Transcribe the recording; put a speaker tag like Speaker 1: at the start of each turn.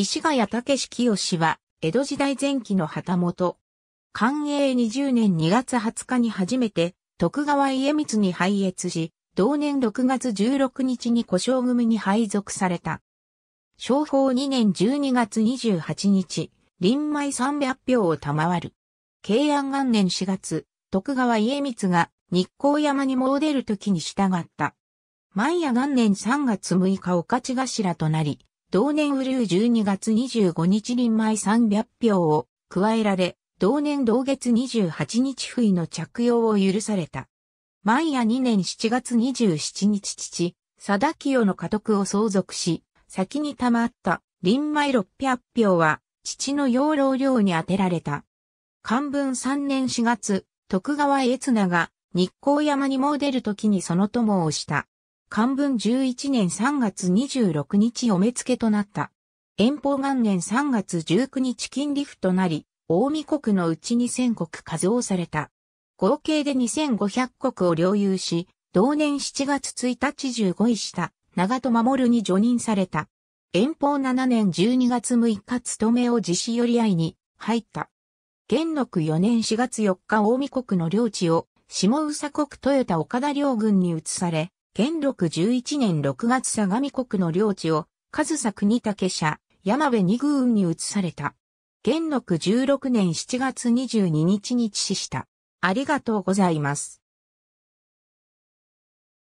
Speaker 1: 石ヶ谷武清は、江戸時代前期の旗本。寛永20年2月20日に初めて、徳川家光に拝謁し、同年6月16日に故障組に配属された。商法2年12月28日、臨米300票を賜る。慶安元年4月、徳川家光が日光山に戻れる時に従った。毎夜元年3月6日御徒頭となり、同年ウルー12月25日臨米300票を加えられ、同年同月28日不意の着用を許された。毎夜2年7月27日父、貞清の家督を相続し、先に溜まった臨米600票は、父の養老寮に充てられた。漢文3年4月、徳川悦長が日光山に詣出る時にその友をした。漢文11年3月26日お目付けとなった。遠方元年3月19日金利府となり、大見国のうち2000国加増された。合計で2500国を領有し、同年7月1日15位した長戸守に除任された。遠方7年12月6日勤めを実施寄り合いに入った。元禄4年4月4日大見国の領地を下宇佐国豊田岡田両軍に移され、元禄11年6月相模国の領地を、上総国武社、山部二宮に移された。元禄16年7月22日に致死した。ありがとうございます。